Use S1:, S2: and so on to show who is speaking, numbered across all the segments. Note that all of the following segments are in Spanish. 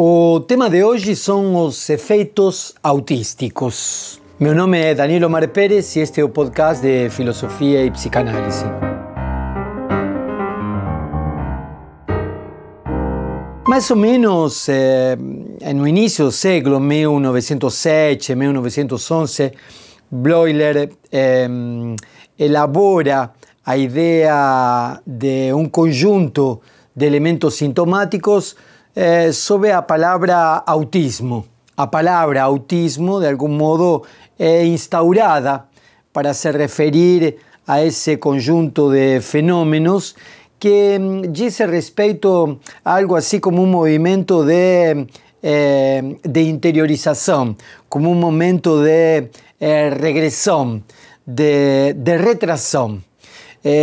S1: El tema de hoy son los efectos autísticos. Mi nombre es Daniel Omar Pérez y e este es el podcast de Filosofía y e Psicanálisis. Más o menos en inicio inicio, del siglo 1907, 1911, Bloiler eh, elabora la idea de un conjunto de elementos sintomáticos eh, sobre la palabra autismo. La palabra autismo, de algún modo, es eh, instaurada para se referir a ese conjunto de fenómenos que mm, dice respecto a algo así como un movimiento de, eh, interiorización, como un momento de regresión, de, de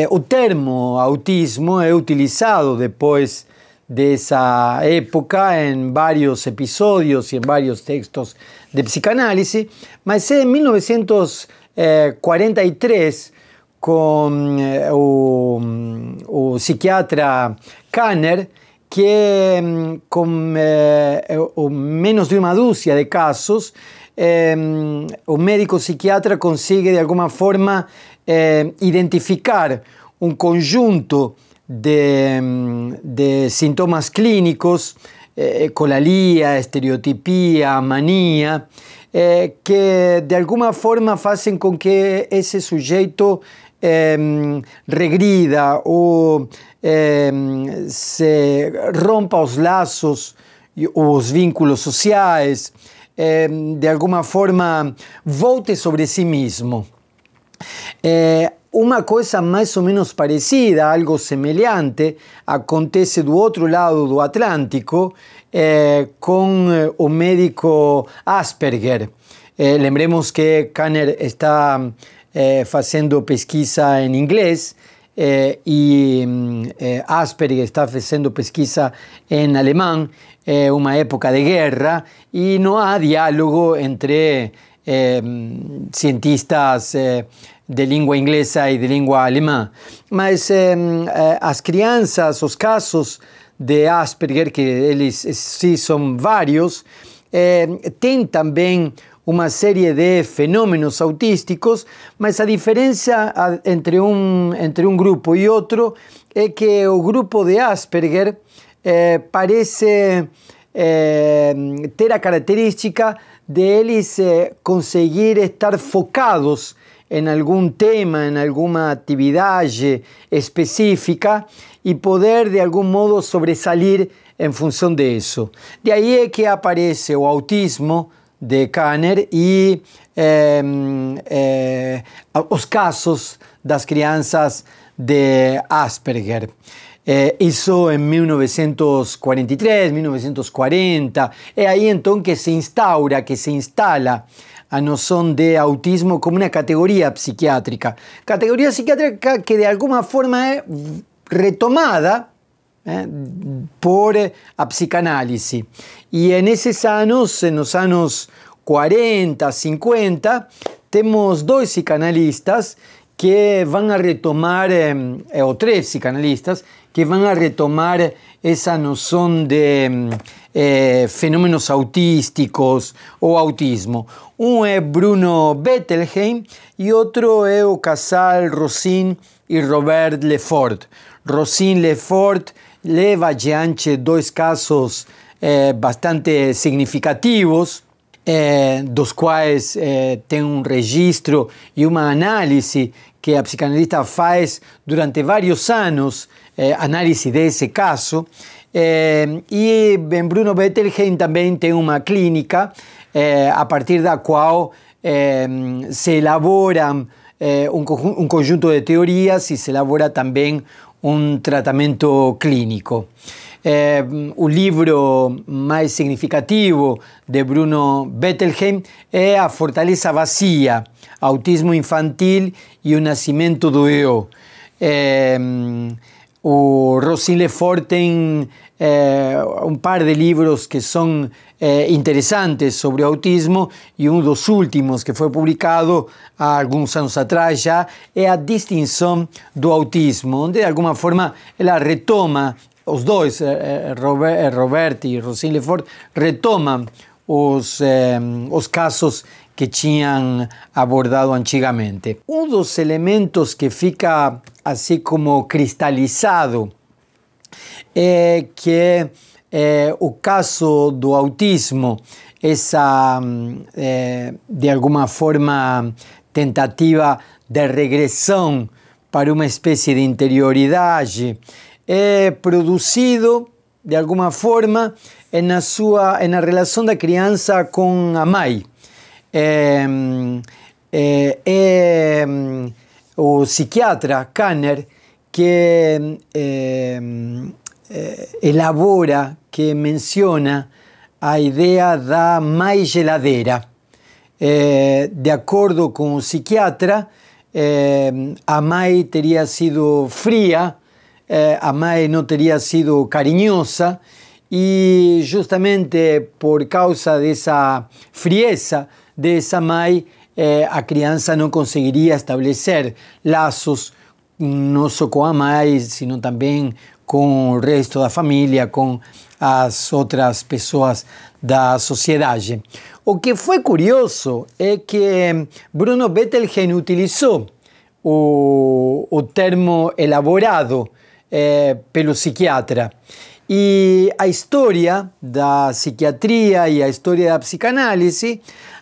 S1: El termo autismo es utilizado después de esa época en varios episodios y en varios textos de psicanálisis, mas en 1943 con el eh, psiquiatra Kanner que mm, con eh, menos de una dúzia de casos em, un médico psiquiatra consigue de alguna forma eh, identificar un conjunto Mm, de, síntomas clínicos, eh, colalia, estereotipía, manía, eh, que de alguna forma hacen con que ese sujeto eh, regrida o se rompa los lazos o los vínculos sociales, de alguna forma volte sobre sí mismo. Una cosa más o menos parecida, algo semejante, acontece del otro lado del Atlántico eh, con un eh, médico Asperger. Eh, lembremos que Kanner está haciendo pesquisa en inglés y mm, Asperger está haciendo pesquisa en alemán. Una época de guerra y no hay diálogo entre mm, cientistas de lengua inglesa y de lengua alemán... Mas las em, eh, las crianças, los casos de Asperger, que ellos sí son varios... Em, ...tienen también una serie de fenómenos autísticos, mas la diferencia entre un entre grupo y otro... ...es que el grupo de Asperger eh, parece tener em, ter característica de ellos eh, conseguir estar focados en algún tema, en alguna actividad específica y poder de algún modo sobresalir en función de eso. De ahí es que aparece el autismo de Kanner y em, eh, los casos de las crianzas de Asperger. Eso eh, hizo en 1943, 1940, es ahí entonces que se instaura, que se instala no son de autismo como una categoría psiquiátrica. Categoría psiquiátrica que de alguna forma es retomada ¿eh? por a eh, psicanálisis. Y en esos años, en los años 40, 50, tenemos dos psicanalistas que van a retomar, em, eh, o tres psicanalistas, que van a retomar esa noción de em, eh, fenómenos autísticos o autismo. Uno es Bruno Bettelheim y otro es Casal Rosin y Robert Lefort. Rosin Lefort leva adelante dos casos eh, bastante significativos eh, dos cuales eh, un registro y una análisis, que a psicanalista Faes durante varios años eh, análisis de ese caso. Eh, y Bruno Bettelheim también tiene una clínica eh, a partir de la cual se elabora un conjunto de teorías y se elabora también un tratamiento clínico. É, o livro mais significativo de Bruno Bettelheim é A Fortaleza Vazia, Autismo Infantil e o Nascimento do Eu. É, o Rosin Lefort tem é, um par de livros que são é, interessantes sobre o autismo e um dos últimos que foi publicado há alguns anos atrás já é a distinção do autismo, onde de alguma forma ela retoma os dois, eh, eh, eh, Robert, e Rosine Lefort, retomam os, os casos que tinham abordado antigamente. Um dos elementos que fica assim como cristalizado é que é, o caso do autismo, essa, é, de alguma forma, tentativa de regressão para uma espécie de interioridade, producido producido de alguna forma en la relación de la crianza con El em, eh, em, psiquiatra Kanner que em, eh, elabora, que menciona la idea da Amay geladera. Eh, de acuerdo con el psiquiatra, Amay tería sido fría eh, a no teria sido cariñosa y justamente por causa de esa frieza de esa eh, a crianza no conseguiría establecer lazos no solo con a sino también con el resto de familia con las otras personas de la sociedad O que fue curioso es que Bruno Bettelheim utilizó el término termo elaborado eh, pelo psiquiatra. y a historia da psiquiatria e a história da psicanálisis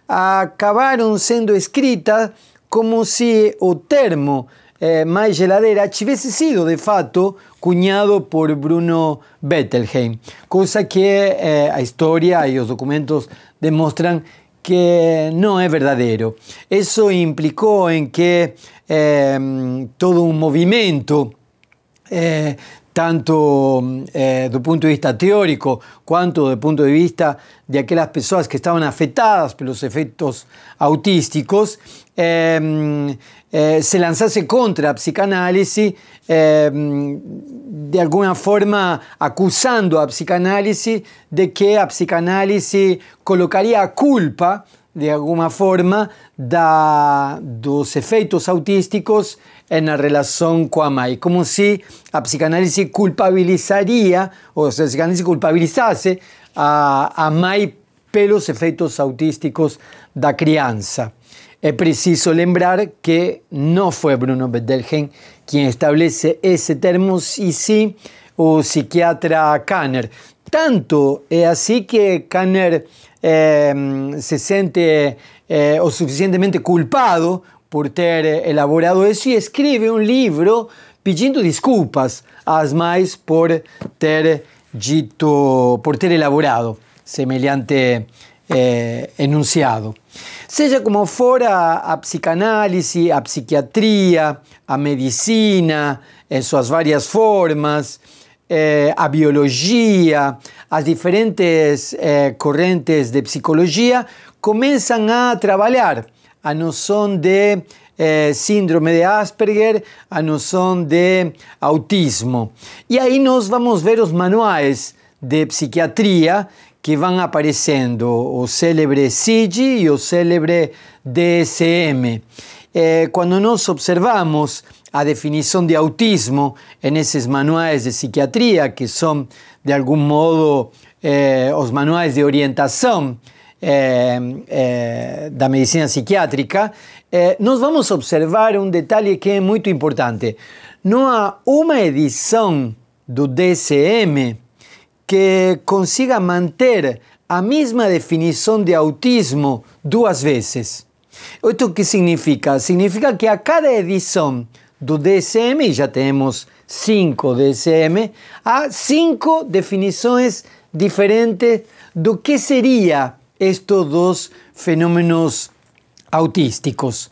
S1: acabaron siendo escritas como si o termo eh, mais geladeira sido, de fato, cuñado por Bruno Bettelheim, Cosa que la eh, historia y los documentos demuestran que no es verdadero. Eso implicó en que eh, todo un movimiento eh, tanto mm, eh, desde punto de vista teórico, cuanto desde punto de vista de aquellas personas que estaban afectadas por los efectos autísticos, eh, mm, se lanzase contra la psicanálisis, mm, de alguna forma acusando a psicanálisis de que a psicanálisis colocaría culpa de alguna forma da, dos efectos autísticos en la relación con May, como si la psicanálisis culpabilizaría a Amai a, efectos pelos efeitos autísticos da crianza. Es preciso lembrar que no fue Bruno Bettelheim quien establece ese termo, sí sí o psiquiatra Kanner. Tanto es así que Kanner em, se siente eh, o suficientemente culpado por ter eh, elaborado eso y escribe un libro pidiendo disculpas a más por ter por ter elaborado semejante eh, enunciado. Sea como fuera a psicanálisis, a psiquiatría, a medicina, en sus varias formas, eh, a biología, a diferentes eh, corrientes de psicología, comienzan a trabajar. a son de eh, síndrome de Asperger, a son de autismo. Y ahí nos vamos a ver los manuales de psiquiatría que van apareciendo, o célebre CIGI y o célebre DSM. Cuando nos observamos a definición de autismo en esos manuales de psiquiatría, que son de algún modo los eh, manuales de orientación eh, eh, de medicina psiquiátrica, nos vamos a observar un detalle que es muy importante. No hay una edición del DCM que consiga mantener a misma definición de autismo dos veces. ¿Esto qué significa? Significa que a cada edición do DSM, ya já cinco DSM, há ah, cinco definiciones diferentes do que serían estos dos fenómenos autísticos.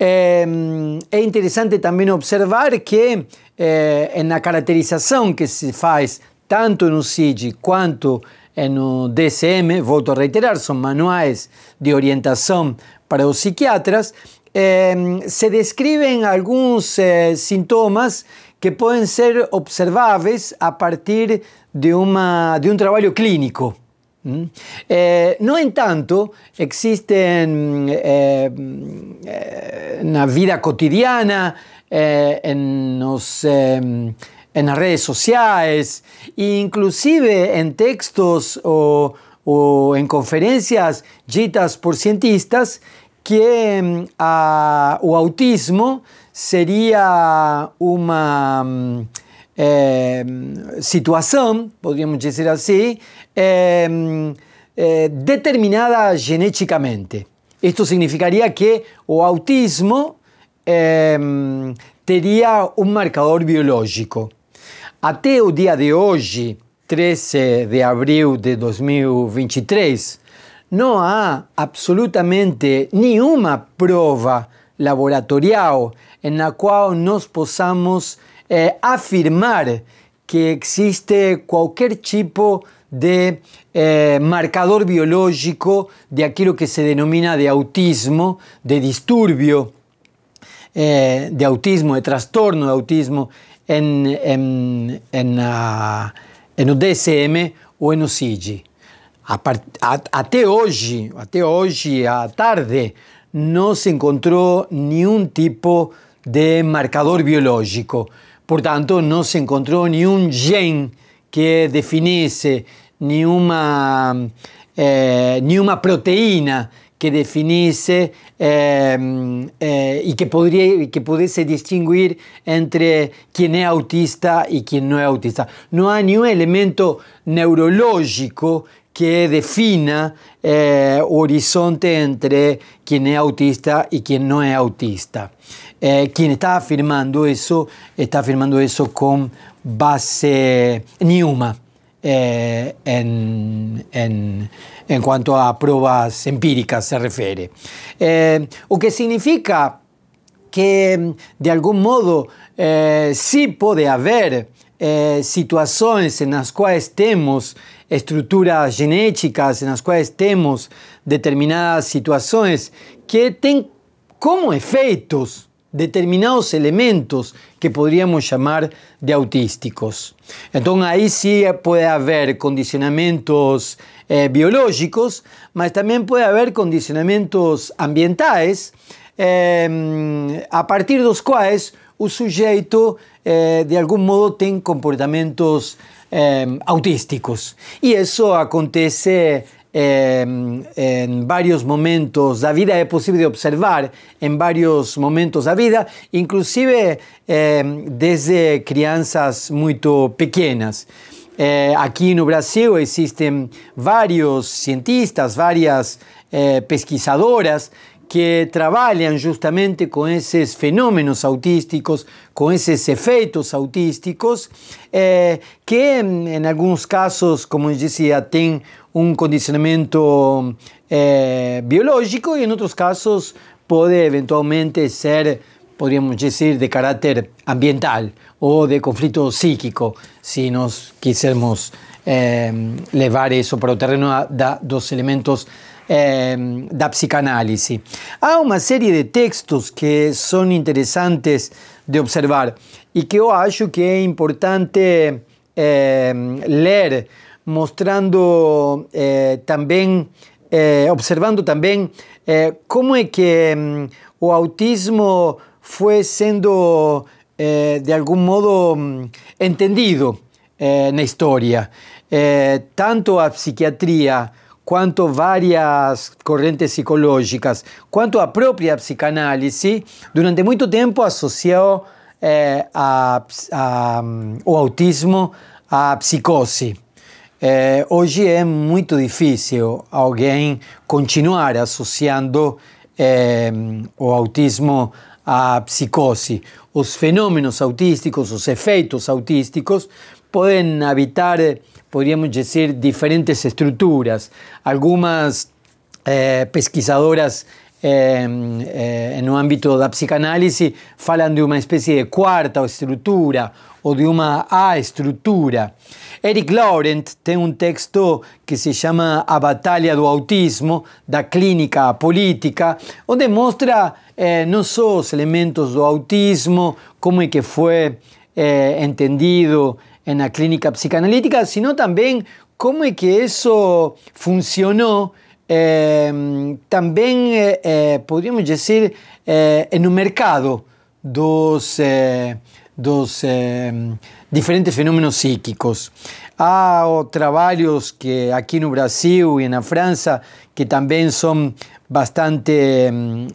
S1: Em, es interesante también observar que eh, en la caracterización que se hace tanto no como quanto no DSM, vuelvo a reiterar, son manuais de orientación para los psiquiatras, Em, se describen algunos eh, síntomas que pueden ser observables a partir de, un trabajo clínico. Eh, no en tanto, existen en em, eh, la vida cotidiana, em, en, las redes sociales, inclusive en textos o, en conferencias ditas por cientistas, que mm, a, o autismo seria uma é, mm, eh, mm, situação, podemos dizer assim, eh, é, eh, é, determinada geneticamente. Isto significaria que o autismo teria um marcador biológico. Até o dia de hoje, 13 de abril de 2023, no ha absolutamente ni una prueba laboratorial en la cual nos podamos eh, afirmar que existe cualquier tipo de eh, marcador biológico de aquello que se denomina de autismo, de disturbio, eh, de autismo, de trastorno de autismo en, en, el ah, DSM o en el CIGI até hoy, até hoy a tarde, no se encontró ningún tipo de marcador biológico. Por tanto, no se encontró ni un gen que definiese, ni una, eh, proteína que definiese y eh, eh, e que, podría, e que pudiese distinguir entre quien es autista y e quien no es autista. No hay ningún elemento neurológico que defina eh, horizonte entre quien es autista y quien no es autista. Eh, quien está afirmando eso, está afirmando eso con base ni eh, en, cuanto a pruebas empíricas se refiere. Eh, o que significa que de algún modo eh, sí puede haber situaciones en las cuales estemos Estructuras genéticas en las cuales tenemos determinadas situaciones que tienen como efectos determinados elementos que podríamos llamar de autísticos. Entonces ahí sí puede haber condicionamientos eh, biológicos, pero también puede haber condicionamientos ambientales em, a partir de los cuales el sujeto eh, de algún modo tiene comportamientos Em, autísticos. Y eso acontece em, en varios momentos de la vida, es posible observar en varios momentos de la vida, inclusive em, desde crianzas muy pequeñas. Eh, aquí en Brasil existen varios cientistas, varias eh, pesquisadoras que trabajan justamente con esos fenómenos autísticos, con esos efectos autísticos, eh, que en algunos casos, como decía, decía, tienen un condicionamiento eh, biológico y en otros casos puede eventualmente ser, podríamos decir, de carácter ambiental o de conflicto psíquico, si nos quisiéramos llevar eh, eso para el terreno da, dos elementos eh, em, da psicanálisis. ...hay una serie de textos que son interesantes... de observar ...y que yo acho que es importante em, ...leer... mostrando eh, ...también... Eh, observando también... Eh, ...cómo es que em, o autismo fue siendo... de algún modo entendido ...en la historia... tanto a psiquiatría... quanto várias correntes psicológicas, quanto a própria psicanálise, durante muito tempo associou é, a, a, mm, o autismo à psicose. É, hoje é muito difícil alguém continuar associando é, o autismo à psicose. Os fenômenos autísticos, os efeitos autísticos, podem habitar podríamos decir, diferentes estructuras. Algunas eh, pesquisadoras em, eh, en el ámbito de la psicanálisis hablan de una especie de cuarta estructura o de una A estructura. Eric Laurent tiene un texto que se llama A batalla do Autismo, da Clínica a Política, donde muestra eh, no solo los elementos del autismo, cómo es que fue entendido en la clínica psicanalítica, sino también cómo es que eso funcionó em, también, eh, eh, podríamos decir, eh, en un mercado dos, dos em, diferentes fenómenos psíquicos. Hay ah, trabajos que en en Brasil en la Francia que también son bastante em,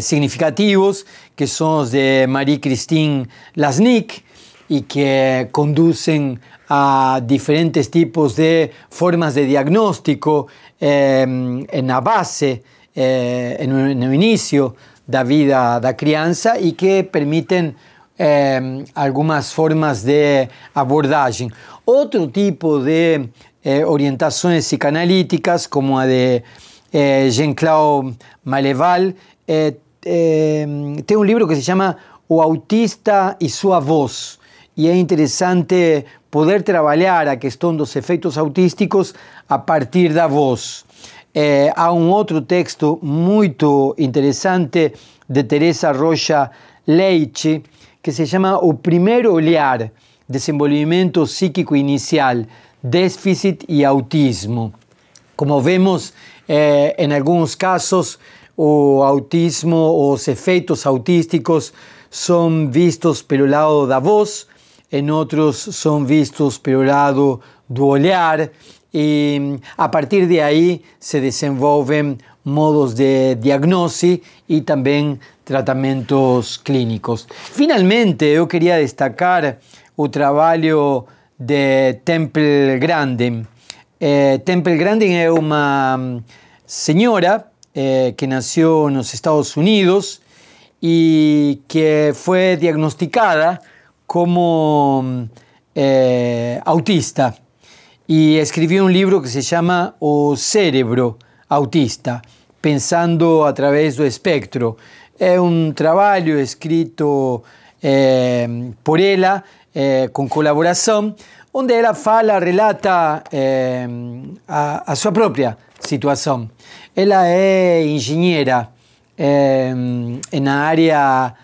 S1: significativos, que son los de Marie-Christine Lasnik, y que conducen a diferentes tipos de formas de diagnóstico em, en la base, eh, en, el inicio da vida la crianza, y que permiten em, algunas formas de abordaje. Otro tipo de eh, orientaciones psicanalíticas, como la de eh, Jean-Claude Maleval, em, tiene un libro que se llama O Autista y su Voz, y es interesante poder trabajar a de los efectos autísticos a partir de la voz. Hay un otro texto muy interesante de Teresa Rocha Leite que se llama O primer Olhar, Desenvolvimiento Psíquico Inicial, Déficit y Autismo. Como vemos, eh, en algunos casos, o autismo, os efectos autísticos son vistos el lado la voz, en otros son vistos peorado do olhar y mm, a partir de ahí se desenvolven modos de diagnóstico y también tratamientos clínicos. Finalmente, yo quería destacar el trabajo de Temple Grandin. Eh, Temple Grandin es una mm, señora eh, que nació en los Estados Unidos y que fue diagnosticada como eh, autista y escribió un libro que se llama O Cerebro Autista, pensando a través del espectro. Es un trabajo escrito eh, por ella eh, con colaboración, donde ella ela fala, relata eh, a, a, propia situación ella es ingeniera en la área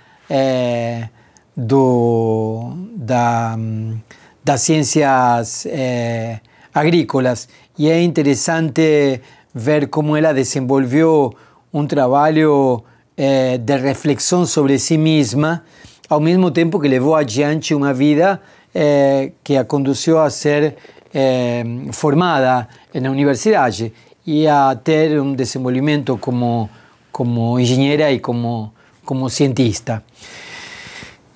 S1: de mm, da, ciencias eh, agrícolas y es interesante ver cómo ella desenvolvió un trabajo eh, de reflexión sobre sí misma al mismo tiempo que a adiante una vida eh, que la condujo a ser formada en la universidad y a tener un desenvolvimiento como, como y como, como cientista.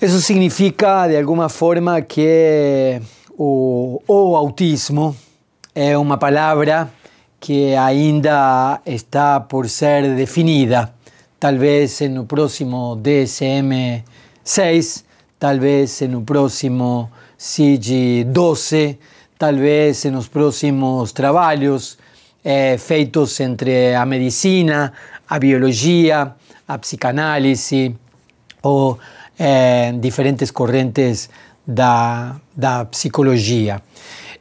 S1: Eso significa de alguma forma que o, o autismo é uma palavra que ainda está por ser definida. Talvez no próximo DSM-6, talvez no próximo CIG-12, talvez nos próximos trabalhos eh, feitos entre a medicina, a biologia, a psicanálise ou diferentes corrientes de la psicología.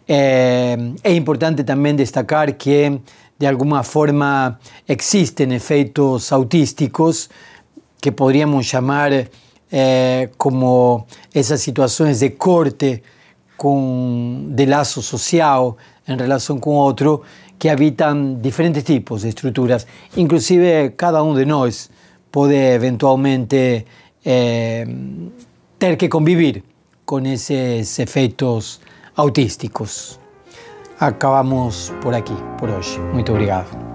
S1: Eh, es importante también destacar que, de alguna forma, existen efectos autísticos que podríamos llamar eh, como esas situaciones de corte con de lazo social en relación con otro que habitan diferentes tipos de estructuras. Inclusive, cada uno de nosotros puede eventualmente eh, tener que convivir con esos efectos autísticos. Acabamos por aquí, por hoy. Muchas obrigado.